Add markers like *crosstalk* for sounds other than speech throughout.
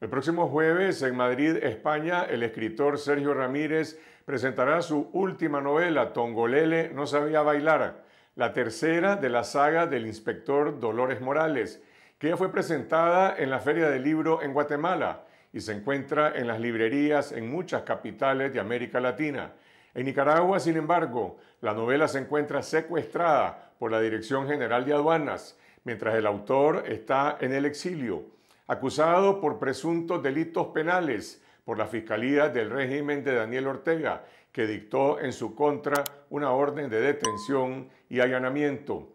El próximo jueves en Madrid, España, el escritor Sergio Ramírez presentará su última novela, Tongolele no sabía bailar, la tercera de la saga del inspector Dolores Morales, que ya fue presentada en la Feria del Libro en Guatemala y se encuentra en las librerías en muchas capitales de América Latina. En Nicaragua, sin embargo, la novela se encuentra secuestrada por la Dirección General de Aduanas, mientras el autor está en el exilio acusado por presuntos delitos penales por la Fiscalía del régimen de Daniel Ortega, que dictó en su contra una orden de detención y allanamiento.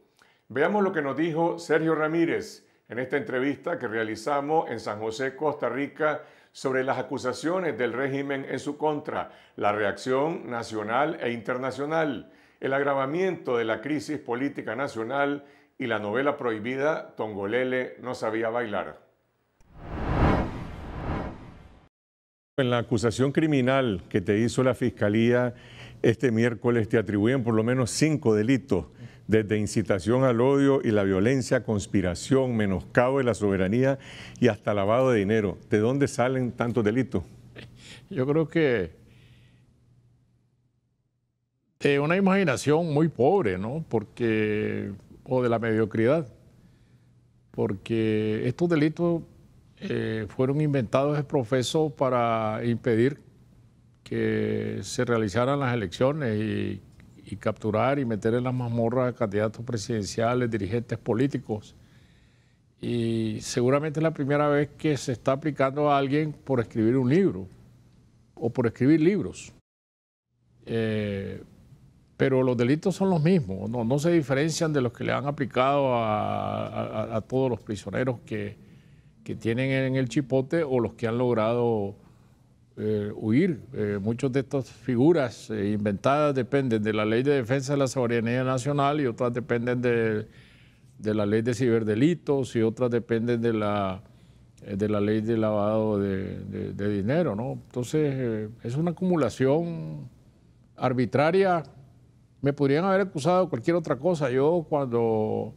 Veamos lo que nos dijo Sergio Ramírez en esta entrevista que realizamos en San José, Costa Rica, sobre las acusaciones del régimen en su contra, la reacción nacional e internacional, el agravamiento de la crisis política nacional y la novela prohibida Tongolele no sabía bailar. En la acusación criminal que te hizo la Fiscalía este miércoles te atribuyen por lo menos cinco delitos, desde incitación al odio y la violencia, conspiración, menoscabo de la soberanía y hasta lavado de dinero. ¿De dónde salen tantos delitos? Yo creo que de una imaginación muy pobre, ¿no? Porque, o de la mediocridad, porque estos delitos eh, fueron inventados el profeso para impedir que se realizaran las elecciones y, capturar y meter en las mazmorras a candidatos presidenciales, dirigentes políticos. Y seguramente es la primera vez que se está aplicando a alguien por escribir un libro o por escribir libros. Eh, pero los delitos son los mismos, no, se diferencian de los que le han aplicado a todos los prisioneros que, que tienen en el chipote o los que han logrado eh, huir. Eh, Muchas de estas figuras eh, inventadas dependen de la ley de defensa de la soberanía nacional y otras dependen de, de la ley de ciberdelitos y otras dependen de la, de la ley de lavado de, dinero. ¿no? Entonces es una acumulación arbitraria. Me podrían haber acusado de cualquier otra cosa. Yo cuando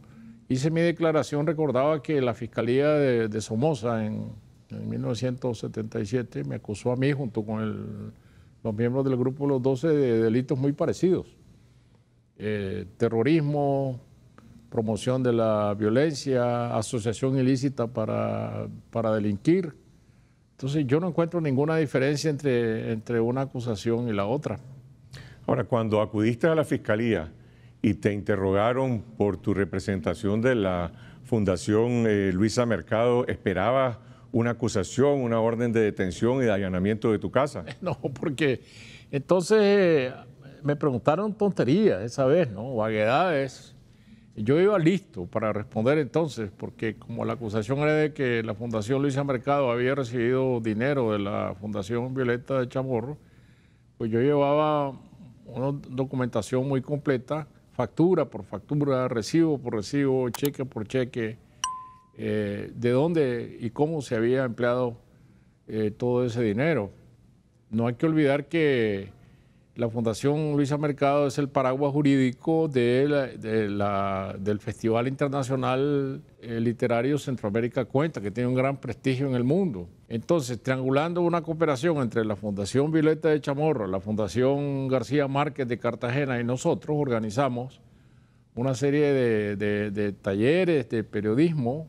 Hice mi declaración, recordaba que la Fiscalía de, Somoza en, 1977 me acusó a mí junto con los miembros del Grupo Los 12 de delitos muy parecidos. Eh, terrorismo, promoción de la violencia, asociación ilícita para, para delinquir. Entonces yo no encuentro ninguna diferencia entre, entre una acusación y la otra. Ahora, cuando acudiste a la Fiscalía, y te interrogaron por tu representación de la Fundación eh, Luisa Mercado, ¿esperabas una acusación, una orden de detención y de allanamiento de tu casa? *laughs* No, porque entonces eh, me preguntaron tonterías esa vez, ¿no? Vaguedades. Yo iba listo para responder entonces, porque como la acusación era de que la Fundación Luisa Mercado había recibido dinero de la Fundación Violeta de Chamorro, pues yo llevaba una documentación muy completa factura por factura, recibo por recibo, cheque por cheque, eh, de dónde y cómo se había empleado eh, todo ese dinero. No hay que olvidar que la Fundación Luisa Mercado es el paraguas jurídico del Festival Internacional eh, Literario Centroamérica Cuenta, que tiene un gran prestigio en el mundo. Entonces, triangulando una cooperación entre la Fundación Violeta de Chamorro, la Fundación García Márquez de Cartagena y nosotros organizamos una serie de, talleres de periodismo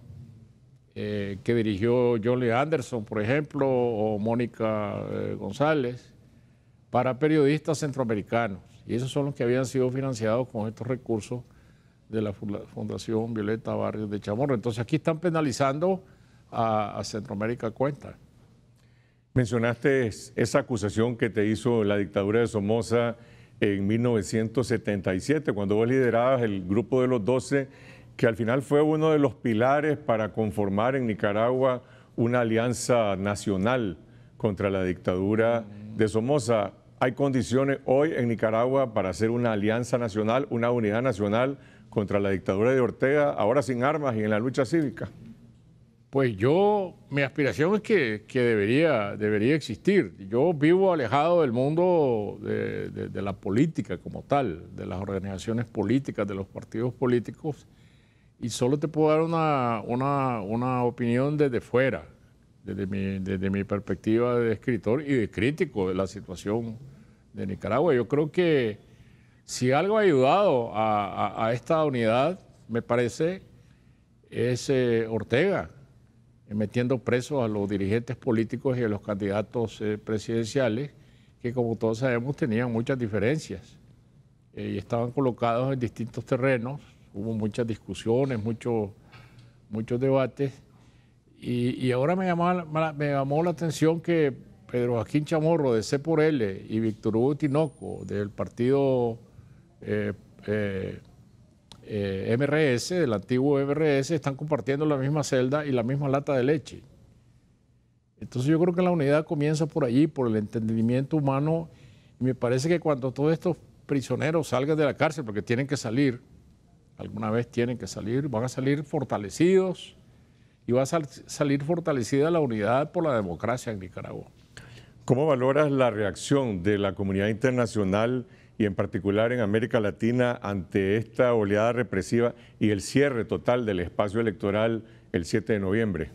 eh, que dirigió John Anderson, por ejemplo, o Mónica eh, González para periodistas centroamericanos. Y esos son los que habían sido financiados con estos recursos de la Fundación Violeta Barrios de Chamorro. Entonces aquí están penalizando a, Centroamérica Cuenta. Mencionaste esa acusación que te hizo la dictadura de Somoza en 1977, cuando vos liderabas el grupo de los 12, que al final fue uno de los pilares para conformar en Nicaragua una alianza nacional contra la dictadura de Somoza hay condiciones hoy en Nicaragua para hacer una alianza nacional, una unidad nacional contra la dictadura de Ortega, ahora sin armas y en la lucha cívica? Pues yo, mi aspiración es que, debería, debería existir. Yo vivo alejado del mundo de, la política como tal, de las organizaciones políticas, de los partidos políticos, y solo te puedo dar una, una, una opinión desde fuera desde mi, desde mi perspectiva de escritor y de crítico de la situación de Nicaragua. Yo creo que si algo ha ayudado a, esta unidad, me parece, es eh, Ortega, eh, metiendo presos a los dirigentes políticos y a los candidatos eh, presidenciales, que como todos sabemos tenían muchas diferencias y estaban colocados en distintos terrenos, hubo muchas discusiones, muchos muchos debates y, ahora me llamó, llamó la atención que Pedro Joaquín Chamorro de C por L y Víctor Hugo Tinoco del partido eh, eh, eh, MRS, del antiguo MRS, están compartiendo la misma celda y la misma lata de leche. Entonces yo creo que la unidad comienza por allí, por el entendimiento humano, y me parece que cuando todos estos prisioneros salgan de la cárcel, porque tienen que salir, alguna vez tienen que salir, van a salir fortalecidos, y va a salir fortalecida la unidad por la democracia en Nicaragua. ¿Cómo valoras la reacción de la comunidad internacional y en particular en América Latina ante esta oleada represiva y el cierre total del espacio electoral el 7 de noviembre?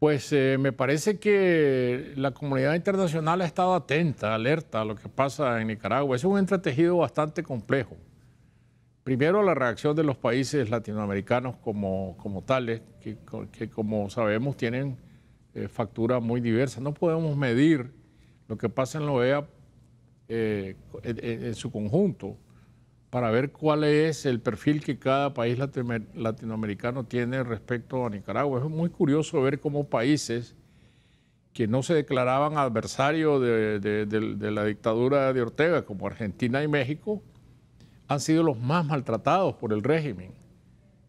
Pues eh, me parece que la comunidad internacional ha estado atenta, alerta a lo que pasa en Nicaragua. Es un entretejido bastante complejo. Primero, la reacción de los países latinoamericanos como, tales, que, como sabemos tienen eh, facturas muy diversas. No podemos medir lo que pasa en la OEA eh, en, su conjunto para ver cuál es el perfil que cada país latinoamericano tiene respecto a Nicaragua. Es muy curioso ver cómo países que no se declaraban adversarios de la dictadura de Ortega, como Argentina y México, han sido los más maltratados por el régimen,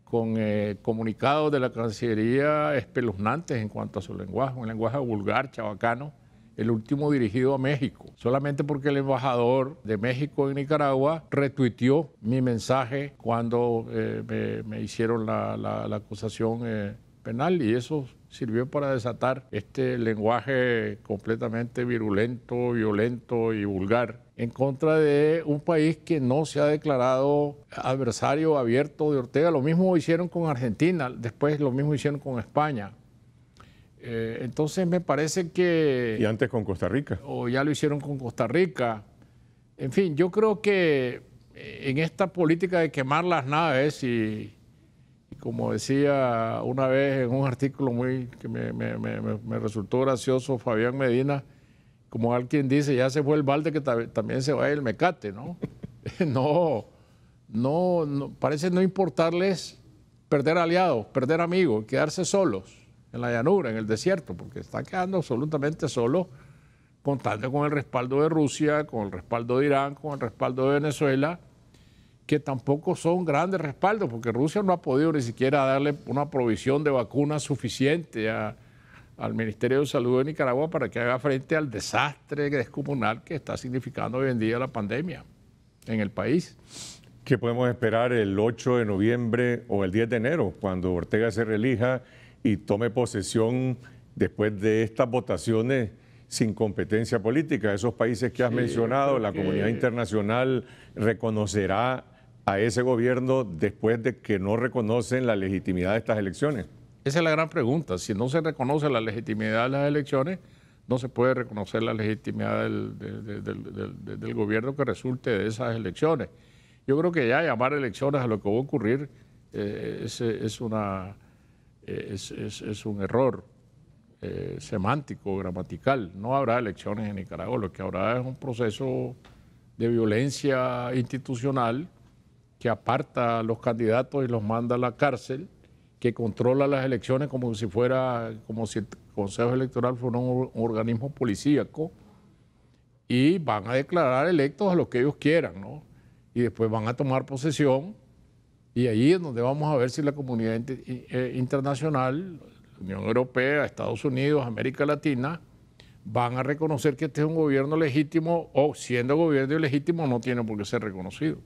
con eh, comunicados de la Cancillería espeluznantes en cuanto a su lenguaje, un lenguaje vulgar, chabacano, el último dirigido a México, solamente porque el embajador de México en Nicaragua retuiteó mi mensaje cuando eh, me, hicieron la, acusación eh, penal y eso sirvió para desatar este lenguaje completamente virulento, violento y vulgar en contra de un país que no se ha declarado adversario abierto de Ortega. Lo mismo hicieron con Argentina, después lo mismo hicieron con España. Eh, entonces me parece que... Y antes con Costa Rica. O ya lo hicieron con Costa Rica. En fin, yo creo que eh, en esta política de quemar las naves y, como decía una vez en un artículo muy que me resultó gracioso Fabián Medina, como alguien dice, ya se fue el balde que también se va el mecate, *laughs* ¿no? no, no, parece no importarles perder aliados, perder amigos, quedarse solos en la llanura, en el desierto, porque están quedando absolutamente solos, contando con el respaldo de Rusia, con el respaldo de Irán, con el respaldo de Venezuela, que tampoco son grandes respaldos, porque Rusia no ha podido ni siquiera darle una provisión de vacunas suficiente a al Ministerio de Salud de Nicaragua para que haga frente al desastre descomunal que está significando hoy en día la pandemia en el país. ¿Qué podemos esperar el 8 de noviembre o el 10 de enero, cuando Ortega se relija y tome posesión después de estas votaciones sin competencia política? Esos países que has mencionado, la comunidad internacional reconocerá a ese gobierno después de que no reconocen la legitimidad de estas elecciones. Esa es la gran pregunta. Si no se reconoce la legitimidad de las elecciones, no se puede reconocer la legitimidad del, gobierno que resulte de esas elecciones. Yo creo que ya llamar elecciones a lo que va a ocurrir eh, eh, es, un error eh, semántico, gramatical. No habrá elecciones en Nicaragua, lo que habrá es un proceso de violencia institucional que aparta a los candidatos y los manda a la cárcel que controla las elecciones como si fuera, como si el Consejo Electoral fuera un, organismo policíaco, y van a declarar electos a los que ellos quieran, ¿no? Y después van a tomar posesión, y ahí es donde vamos a ver si la comunidad eh, internacional, Unión Europea, Estados Unidos, América Latina, van a reconocer que este es un gobierno legítimo o siendo gobierno ilegítimo no tiene por qué ser reconocido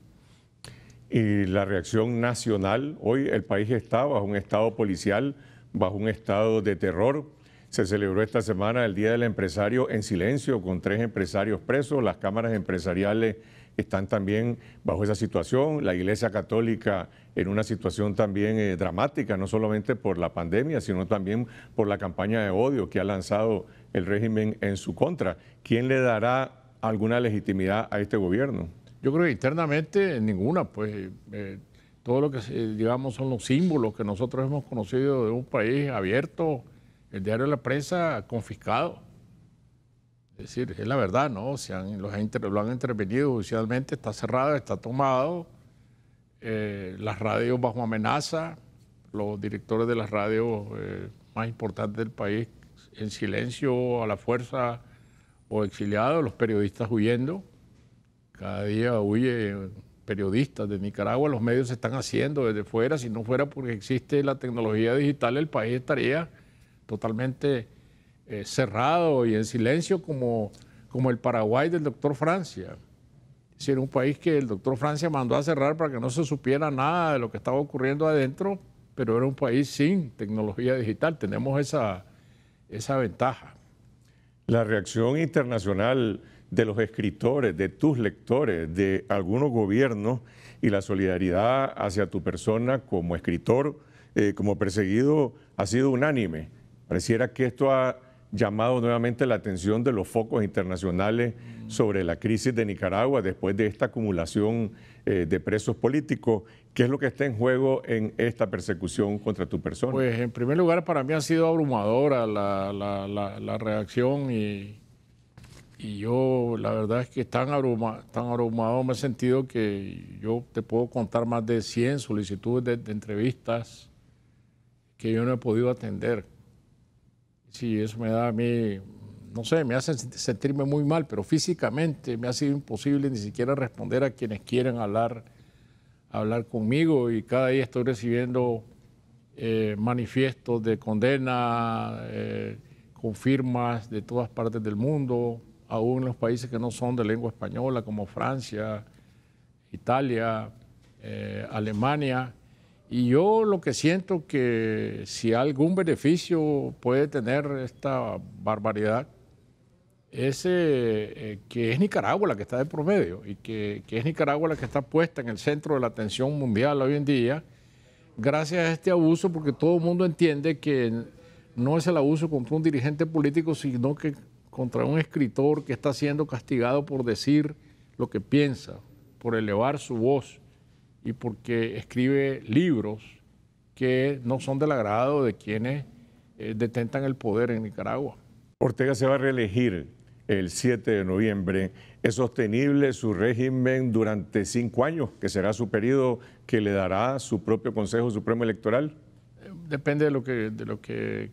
y la reacción nacional. Hoy el país está bajo un estado policial, bajo un estado de terror. Se celebró esta semana el Día del Empresario en silencio con tres empresarios presos. Las cámaras empresariales están también bajo esa situación. La Iglesia Católica en una situación también eh, dramática, no solamente por la pandemia, sino también por la campaña de odio que ha lanzado el régimen en su contra. ¿Quién le dará alguna legitimidad a este gobierno? Yo creo que internamente ninguna, pues eh, eh, todo lo que eh, digamos son los símbolos que nosotros hemos conocido de un país abierto, el diario de la prensa confiscado. Es decir, es la verdad, ¿no? los lo han intervenido judicialmente, está cerrado, está tomado, las radios bajo amenaza, los directores de las radios más importantes del país en silencio, a la fuerza o exiliados, los periodistas huyendo. Cada día huye periodistas de Nicaragua, los medios se están haciendo desde fuera, si no fuera porque existe la tecnología digital, el país estaría totalmente eh, cerrado y en silencio como, como el Paraguay del doctor Francia. Si era un país que el doctor Francia mandó a cerrar para que no se supiera nada de lo que estaba ocurriendo adentro, pero era un país sin tecnología digital, tenemos esa, esa ventaja. La reacción internacional de los escritores, de tus lectores, de algunos gobiernos y la solidaridad hacia tu persona como escritor, eh, como perseguido, ha sido unánime. Pareciera que esto ha llamado nuevamente la atención de los focos internacionales sobre la crisis de Nicaragua después de esta acumulación eh, de presos políticos. ¿Qué es lo que está en juego en esta persecución contra tu persona? Pues en primer lugar para mí ha sido abrumadora la, la reacción y, y yo la verdad es que tan, aroma, tan abrumado me he sentido que yo te puedo contar más de 100 solicitudes de, entrevistas que yo no he podido atender. Sí, eso me da a mí, no sé, me hace sentirme muy mal, pero físicamente me ha sido imposible ni siquiera responder a quienes quieren hablar, hablar conmigo y cada día estoy recibiendo eh, manifiestos de condena, eh, con firmas de todas partes del mundo aún en los países que no son de lengua española, como Francia, Italia, eh, Alemania. Y yo lo que siento que si algún beneficio puede tener esta barbaridad es eh, eh, que es Nicaragua la que está de promedio y que, que, es Nicaragua la que está puesta en el centro de la atención mundial hoy en día gracias a este abuso porque todo el mundo entiende que no es el abuso contra un dirigente político sino que contra un escritor que está siendo castigado por decir lo que piensa, por elevar su voz y porque escribe libros que no son del agrado de quienes eh, detentan el poder en Nicaragua. Ortega se va a reelegir el 7 de noviembre. ¿Es sostenible su régimen durante cinco años, que será su periodo que le dará su propio Consejo Supremo Electoral? Eh, depende de lo que, de lo que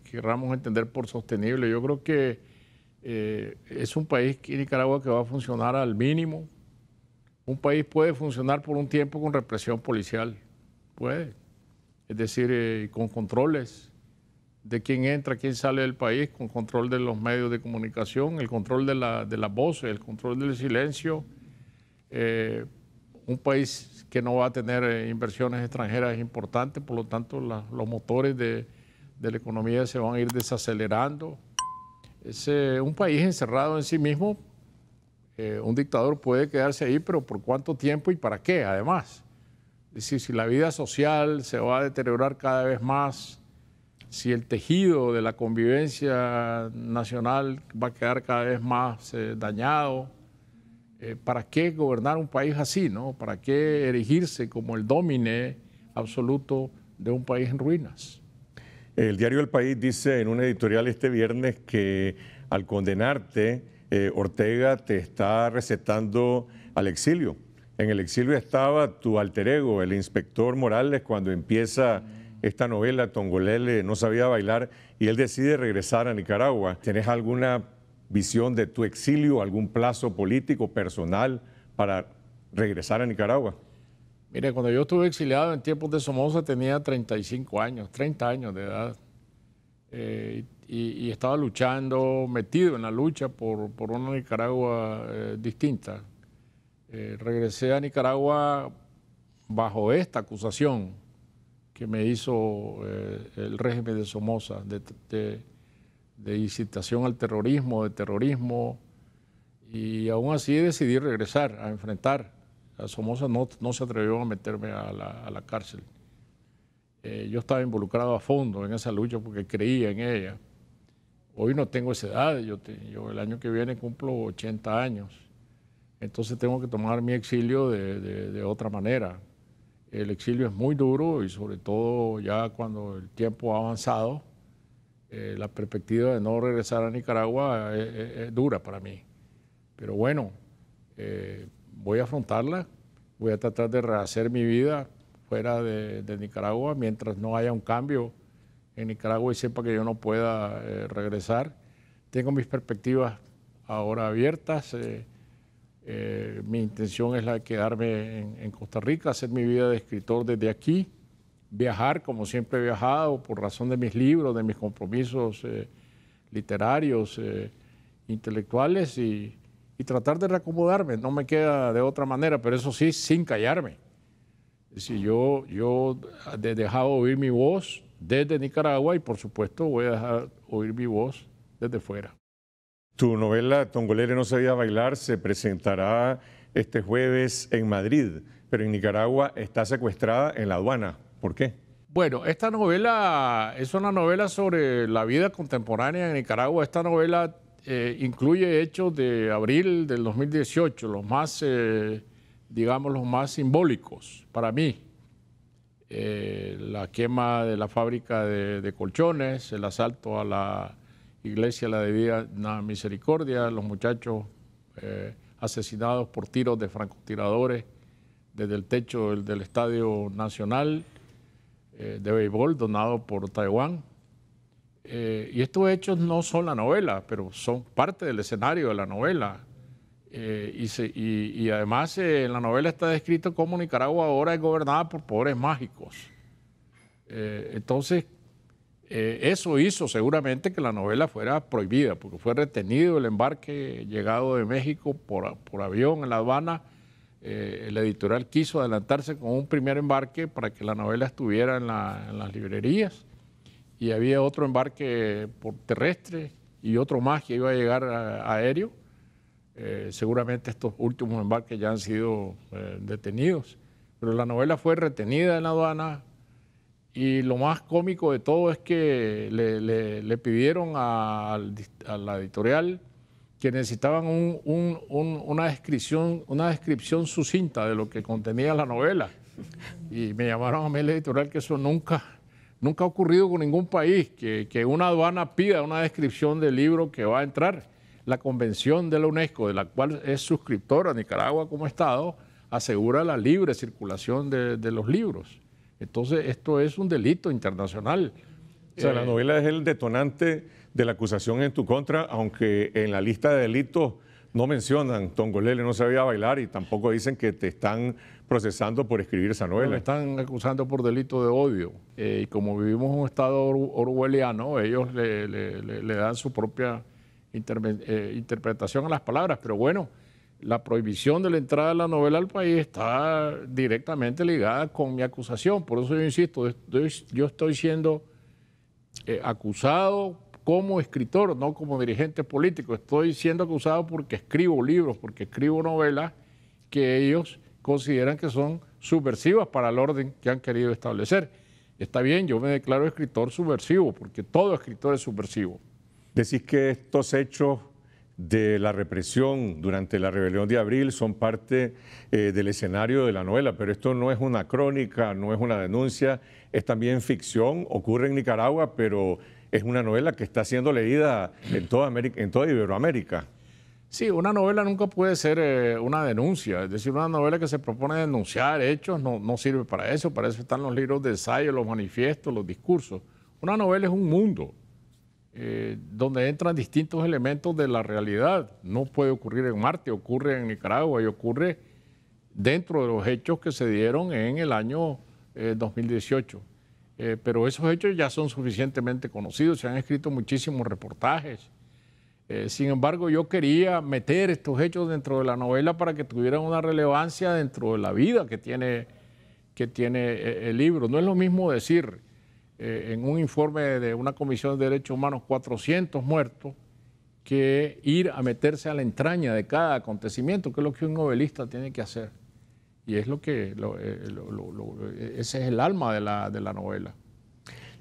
entender por sostenible. Yo creo que eh, es un país, Nicaragua, que va a funcionar al mínimo. Un país puede funcionar por un tiempo con represión policial, puede. Es decir, eh, con controles de quién entra, quién sale del país, con control de los medios de comunicación, el control de, la, de las voces, el control del silencio. Eh, un país que no va a tener inversiones extranjeras importantes, por lo tanto los motores de la economía se van a ir desacelerando es un país encerrado en sí mismo. Eh, un dictador puede quedarse ahí, pero ¿por cuánto tiempo y para qué, además? decir, si la vida social se va a deteriorar cada vez más, si el tejido de la convivencia nacional va a quedar cada vez más eh, dañado, eh, ¿para qué gobernar un país así, no? ¿Para qué erigirse como el domine absoluto de un país en ruinas? El diario El País dice en un editorial este viernes que al condenarte, eh, Ortega te está recetando al exilio. En el exilio estaba tu alter ego, el inspector Morales, cuando empieza esta novela, Tongolele no sabía bailar y él decide regresar a Nicaragua. ¿Tenés alguna visión de tu exilio, algún plazo político, personal para regresar a Nicaragua? Mire, cuando yo estuve exiliado en tiempos de Somoza tenía 35 años, 30 años de edad. Eh, y, estaba luchando, metido en la lucha por, por una Nicaragua eh, distinta. Eh, regresé a Nicaragua bajo esta acusación que me hizo el régimen de Somoza de, de incitación al terrorismo, de terrorismo, y aún así decidí regresar a enfrentar a Somoza no, no se atrevió a meterme a la, cárcel. Eh, yo estaba involucrado a fondo en esa lucha porque creía en ella. Hoy no tengo esa edad, yo, el año que viene cumplo 80 años. Entonces tengo que tomar mi exilio de, otra manera. El exilio es muy duro y sobre todo ya cuando el tiempo ha avanzado, eh, la perspectiva de no regresar a Nicaragua es, eh, dura para mí. Pero bueno, voy a afrontarla, voy a tratar de rehacer mi vida fuera de, Nicaragua mientras no haya un cambio en Nicaragua y sepa que yo no pueda eh, regresar. Tengo mis perspectivas ahora abiertas. Eh, eh, mi intención es la de quedarme en, en, Costa Rica, hacer mi vida de escritor desde aquí, viajar como siempre he viajado por razón de mis libros, de mis compromisos literarios, intelectuales y y tratar de reacomodarme. No me queda de otra manera, pero eso sí, sin callarme. Si yo, yo he dejado oír mi voz desde Nicaragua y por supuesto voy a dejar oír mi voz desde fuera. Tu novela Tongolere no sabía bailar se presentará este jueves en Madrid, pero en Nicaragua está secuestrada en la aduana. ¿Por qué? Bueno, esta novela es una novela sobre la vida contemporánea en Nicaragua. Esta novela eh, incluye hechos de abril del 2018, los más, eh, digamos, los más simbólicos para mí. Eh, la quema de la fábrica de, colchones, el asalto a la iglesia La Divina Misericordia, los muchachos asesinados por tiros de francotiradores desde el techo del, Estadio Nacional de Béisbol donado por Taiwán eh, y estos hechos no son la novela, pero son parte del escenario de la novela. Eh, y, además eh, en la novela está descrito cómo Nicaragua ahora es gobernada por poderes mágicos. entonces, eso hizo seguramente que la novela fuera prohibida, porque fue retenido el embarque llegado de México por, avión en La Habana. El editorial quiso adelantarse con un primer embarque para que la novela estuviera en las librerías y había otro embarque por terrestre y otro más que iba a llegar aéreo. Eh, seguramente estos últimos embarques ya han sido eh, detenidos, pero la novela fue retenida en la aduana y lo más cómico de todo es que le, pidieron a, la editorial que necesitaban una, descripción, una descripción sucinta de lo que contenía la novela. Y me llamaron a mí la editorial que eso nunca, Nunca ha ocurrido con ningún país que, una aduana pida una descripción del libro que va a entrar. La convención de la UNESCO, de la cual es suscriptora Nicaragua como Estado, asegura la libre circulación de, los libros. Entonces, esto es un delito internacional. O sea, la eh, novela es el detonante de la acusación en tu contra, aunque en la lista de delitos no mencionan Lele no sabía bailar y tampoco dicen que te están procesando por escribir esa novela. Me están acusando por delito de odio. Eh, y como vivimos en un estado orwelliano, ellos le, dan su propia eh, interpretación a las palabras. Pero bueno, la prohibición de la entrada de la novela al país está directamente ligada con mi acusación. Por eso yo insisto, yo estoy siendo eh, acusado como escritor, no como dirigente político. Estoy siendo acusado porque escribo libros, porque escribo novelas que ellos consideran que son subversivas para el orden que han querido establecer. Está bien, yo me declaro escritor subversivo, porque todo escritor es subversivo. Decís que estos hechos de la represión durante la rebelión de abril son parte eh, del escenario de la novela, pero esto no es una crónica, no es una denuncia, es también ficción, ocurre en Nicaragua, pero es una novela que está siendo leída en toda, América, en toda Iberoamérica. Sí, una novela nunca puede ser eh, una denuncia, es decir, una novela que se propone denunciar hechos no, sirve para eso, para eso están los libros de ensayo, los manifiestos, los discursos. Una novela es un mundo eh, donde entran distintos elementos de la realidad. No puede ocurrir en Marte, ocurre en Nicaragua y ocurre dentro de los hechos que se dieron en el año 2018. Eh, eh, pero esos hechos ya son suficientemente conocidos, se han escrito muchísimos reportajes. Eh, sin embargo, yo quería meter estos hechos dentro de la novela para que tuvieran una relevancia dentro de la vida que tiene, que tiene eh, el libro. No es lo mismo decir en un informe de una comisión de derechos humanos 400 muertos que ir a meterse a la entraña de cada acontecimiento, que es lo que un novelista tiene que hacer. Y es lo que, eh, eh, ese es el alma de la, de la novela.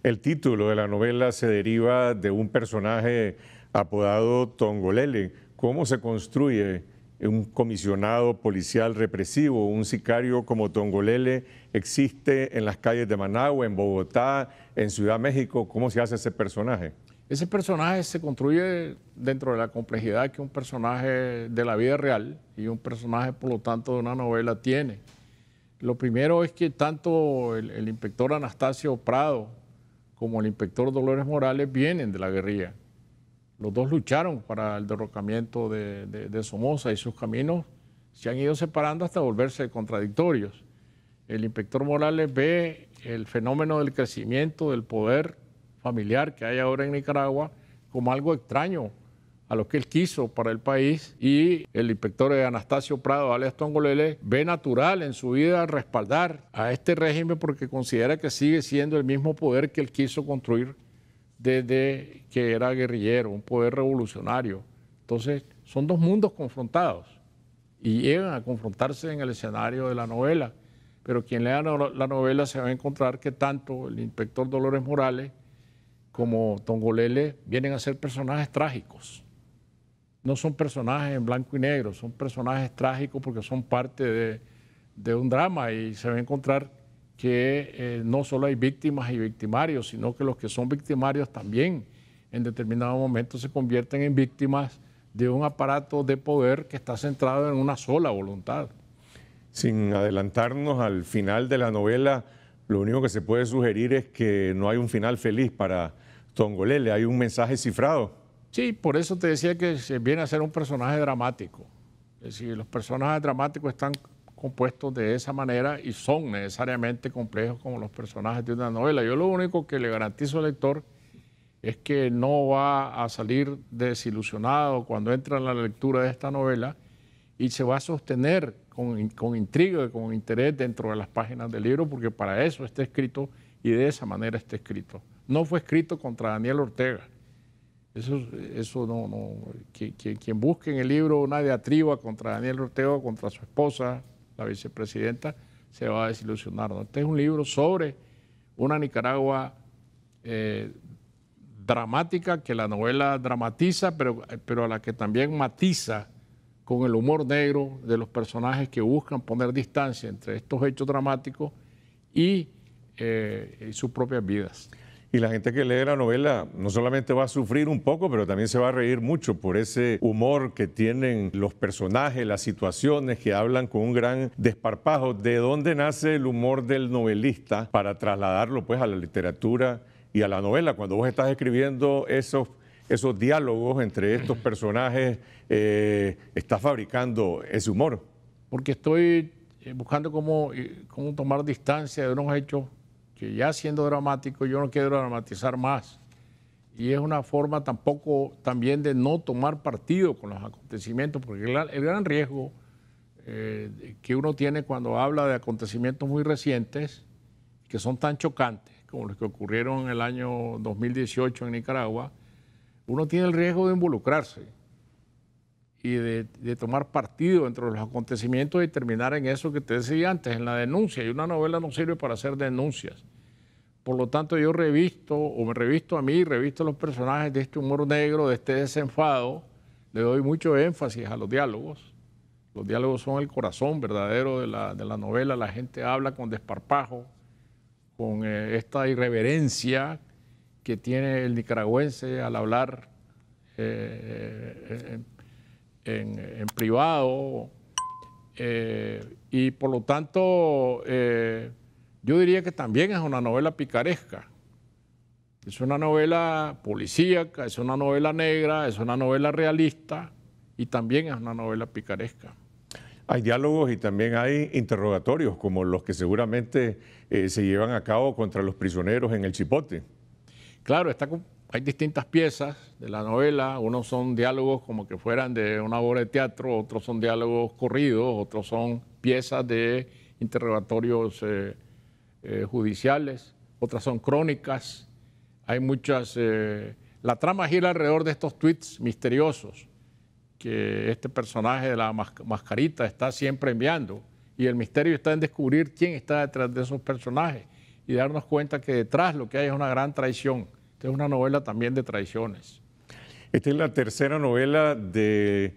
El título de la novela se deriva de un personaje apodado Tongolele. ¿Cómo se construye un comisionado policial represivo, un sicario como Tongolele existe en las calles de Managua, en Bogotá, en Ciudad México? ¿Cómo se hace ese personaje? Ese personaje se construye dentro de la complejidad que un personaje de la vida real y un personaje, por lo tanto, de una novela tiene. Lo primero es que tanto el, inspector Anastasio Prado como el inspector Dolores Morales vienen de la guerrilla. Los dos lucharon para el derrocamiento de, de Somoza y sus caminos se han ido separando hasta volverse contradictorios. El inspector Morales ve el fenómeno del crecimiento del poder familiar que hay ahora en Nicaragua como algo extraño a lo que él quiso para el país y el inspector Anastasio Prado, alias Golele, ve natural en su vida respaldar a este régimen porque considera que sigue siendo el mismo poder que él quiso construir desde que era guerrillero, un poder revolucionario. Entonces, son dos mundos confrontados y llegan a confrontarse en el escenario de la novela. Pero quien lea la novela se va a encontrar que tanto el inspector Dolores Morales como Tongolele vienen a ser personajes trágicos. No son personajes en blanco y negro, son personajes trágicos porque son parte de, un drama y se va a encontrar que eh, no solo hay víctimas y victimarios, sino que los que son victimarios también en determinado momento se convierten en víctimas de un aparato de poder que está centrado en una sola voluntad. Sin adelantarnos al final de la novela, lo único que se puede sugerir es que no hay un final feliz para Tongolele, hay un mensaje cifrado. Sí, por eso te decía que viene a ser un personaje dramático. Es decir, los personajes dramáticos están compuestos de esa manera y son necesariamente complejos como los personajes de una novela. Yo lo único que le garantizo al lector es que no va a salir desilusionado cuando entra en la lectura de esta novela y se va a sostener con, con intriga y con interés dentro de las páginas del libro, porque para eso está escrito y de esa manera está escrito no fue escrito contra Daniel Ortega. Eso, eso no, no. Quien, busque en el libro una diatriba contra Daniel Ortega, contra su esposa, la vicepresidenta, se va a desilusionar. ¿no? Este es un libro sobre una Nicaragua eh, dramática que la novela dramatiza, pero, a la que también matiza con el humor negro de los personajes que buscan poner distancia entre estos hechos dramáticos y eh, sus propias vidas. Y la gente que lee la novela no solamente va a sufrir un poco, pero también se va a reír mucho por ese humor que tienen los personajes, las situaciones que hablan con un gran desparpajo. ¿De dónde nace el humor del novelista para trasladarlo pues a la literatura y a la novela? Cuando vos estás escribiendo esos esos diálogos entre estos personajes eh, ¿estás fabricando ese humor? Porque estoy eh, buscando cómo, eh, cómo tomar distancia de unos hechos que ya siendo dramático, yo no quiero dramatizar más. Y es una forma tampoco también de no tomar partido con los acontecimientos, porque el, gran riesgo eh, que uno tiene cuando habla de acontecimientos muy recientes, que son tan chocantes, como los que ocurrieron en el año 2018 en Nicaragua, uno tiene el riesgo de involucrarse y de, tomar partido entre los acontecimientos y terminar en eso que te decía antes, en la denuncia. Y una novela no sirve para hacer denuncias. Por lo tanto, yo revisto, o me revisto a mí, revisto a los personajes de este humor negro, de este desenfado. Le doy mucho énfasis a los diálogos. Los diálogos son el corazón verdadero de la, de la novela. La gente habla con desparpajo, con eh, esta irreverencia que tiene el nicaragüense al hablar eh, eh, en, privado. Eh, y por lo tanto, eh, yo diría que también es una novela picaresca. Es una novela policíaca, es una novela negra, es una novela realista y también es una novela picaresca. Hay diálogos y también hay interrogatorios, como los que seguramente eh, se llevan a cabo contra los prisioneros en el Chipote. Claro, está hay distintas piezas de la novela, unos son diálogos como que fueran de una obra de teatro, otros son diálogos corridos, otros son piezas de interrogatorios eh, eh, judiciales, otras son crónicas, hay muchas... Eh, la trama gira alrededor de estos tweets misteriosos que este personaje de la mascarita está siempre enviando y el misterio está en descubrir quién está detrás de esos personajes y darnos cuenta que detrás lo que hay es una gran traición esta es una novela también de traiciones. Esta es la tercera novela de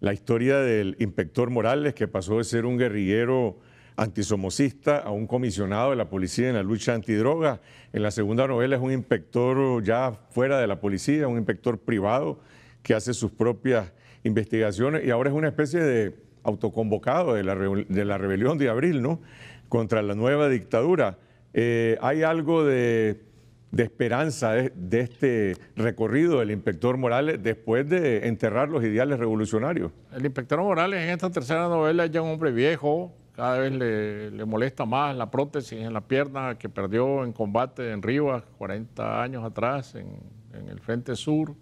la historia del inspector Morales, que pasó de ser un guerrillero antisomocista a un comisionado de la policía en la lucha antidroga. En la segunda novela es un inspector ya fuera de la policía, un inspector privado que hace sus propias investigaciones y ahora es una especie de autoconvocado de la, rebelión de abril, ¿no? Contra la nueva dictadura. Eh, hay algo de de esperanza de, este recorrido del inspector Morales después de enterrar los ideales revolucionarios? El inspector Morales en esta tercera novela es ya un hombre viejo, cada vez le, molesta más la prótesis en la pierna que perdió en combate en Rivas 40 años atrás en, el Frente Sur.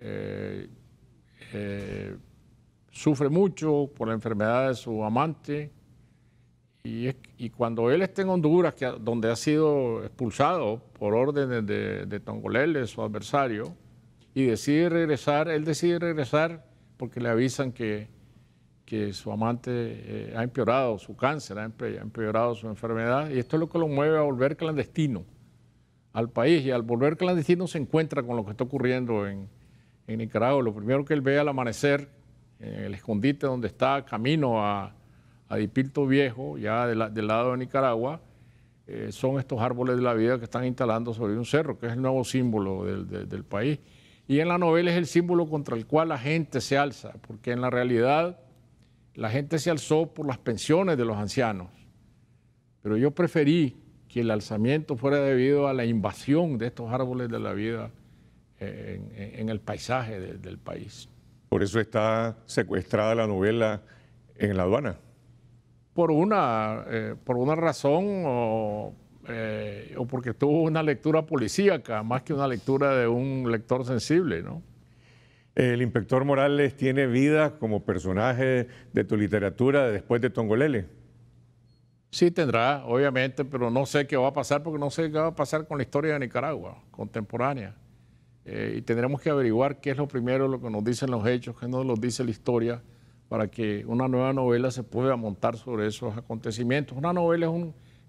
Eh, eh, sufre mucho por la enfermedad de su amante y, cuando él está en Honduras, que, donde ha sido expulsado por órdenes de, de Tongolele, su adversario, y decide regresar, él decide regresar porque le avisan que, su amante eh, ha empeorado su cáncer, ha empeorado su enfermedad, y esto es lo que lo mueve a volver clandestino al país, y al volver clandestino se encuentra con lo que está ocurriendo en, en Nicaragua. Lo primero que él ve al amanecer, en el escondite donde está, camino a, Adipilto Viejo, ya del lado de Nicaragua, eh, son estos árboles de la vida que están instalando sobre un cerro, que es el nuevo símbolo del, país. Y en la novela es el símbolo contra el cual la gente se alza, porque en la realidad la gente se alzó por las pensiones de los ancianos. Pero yo preferí que el alzamiento fuera debido a la invasión de estos árboles de la vida eh, en, el paisaje del país. Por eso está secuestrada la novela en la aduana por una, eh, por una razón eh, o, porque tuvo una lectura policíaca, más que una lectura de un lector sensible, ¿no? El inspector Morales tiene vida como personaje de tu literatura después de Tongolele. Sí tendrá, obviamente, pero no sé qué va a pasar porque no sé qué va a pasar con la historia de Nicaragua contemporánea. Eh, y tendremos que averiguar qué es lo primero, lo que nos dicen los hechos, qué nos lo dice la historia para que una nueva novela se pueda montar sobre esos acontecimientos. Una novela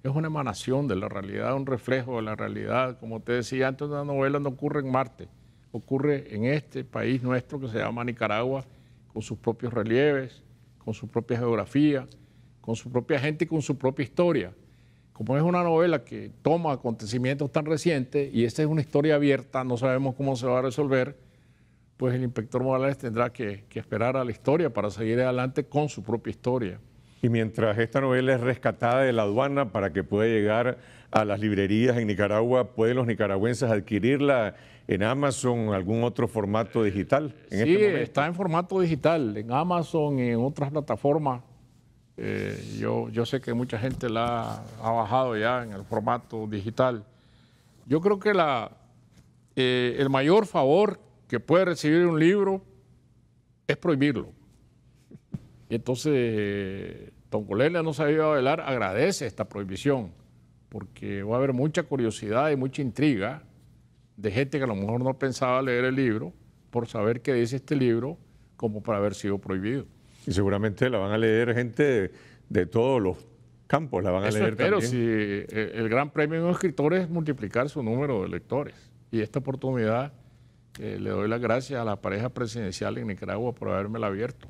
es, una emanación de la realidad, un reflejo de la realidad. Como te decía antes, una novela no ocurre en Marte, ocurre en este país nuestro que se llama Nicaragua, con sus propios relieves, con su propia geografía, con su propia gente y con su propia historia. Como es una novela que toma acontecimientos tan recientes y esta es una historia abierta, no sabemos cómo se va a resolver, pues el inspector Morales tendrá que, esperar a la historia para seguir adelante con su propia historia. Y mientras esta novela es rescatada de la aduana para que pueda llegar a las librerías en Nicaragua, ¿pueden los nicaragüenses adquirirla en Amazon, algún otro formato digital? Este sí, está en formato digital, en Amazon en otras plataformas. Eh, yo, yo sé que mucha gente la ha bajado ya en el formato digital. Yo creo que la, eh, el mayor favor que puede recibir un libro es prohibirlo. Y entonces Don Colelia no sabía velar, agradece esta prohibición, porque va a haber mucha curiosidad y mucha intriga de gente que a lo mejor no pensaba leer el libro por saber qué dice este libro como para haber sido prohibido. Y seguramente la van a leer gente de, todos los campos, la van a leer espero, si eh, el gran premio de un escritor es multiplicar su número de lectores. Y esta oportunidad eh, le doy las gracias a la pareja presidencial en Nicaragua por haberme la abierto.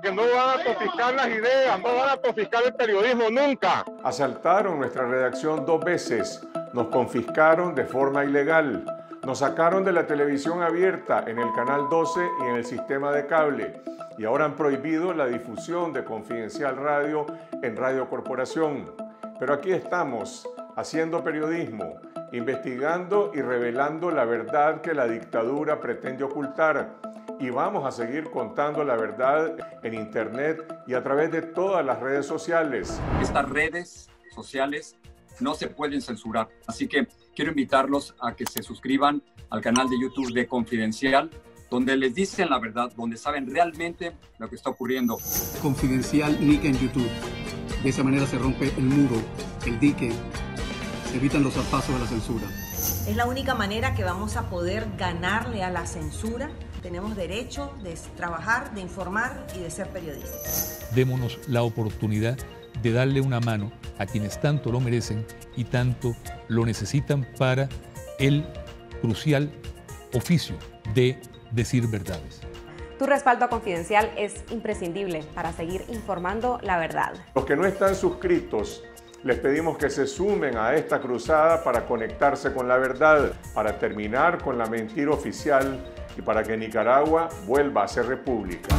Que no van a confiscar las ideas, no van a confiscar el periodismo nunca. Asaltaron nuestra redacción dos veces, nos confiscaron de forma ilegal. Nos sacaron de la televisión abierta en el canal 12 y en el sistema de cable. Y ahora han prohibido la difusión de Confidencial Radio en Radio Corporación. Pero aquí estamos, haciendo periodismo, investigando y revelando la verdad que la dictadura pretende ocultar. Y vamos a seguir contando la verdad en Internet y a través de todas las redes sociales. Estas redes sociales no se pueden censurar. Así que quiero invitarlos a que se suscriban al canal de YouTube de Confidencial, donde les dicen la verdad, donde saben realmente lo que está ocurriendo. Confidencial Nick en YouTube. De esa manera se rompe el muro, el dique, se evitan los zapatos de la censura. Es la única manera que vamos a poder ganarle a la censura. Tenemos derecho de trabajar, de informar y de ser periodistas. Démonos la oportunidad de darle una mano a quienes tanto lo merecen y tanto lo necesitan para el crucial oficio de decir verdades. Tu respaldo Confidencial es imprescindible para seguir informando la verdad. Los que no están suscritos, les pedimos que se sumen a esta cruzada para conectarse con la verdad, para terminar con la mentira oficial y para que Nicaragua vuelva a ser república.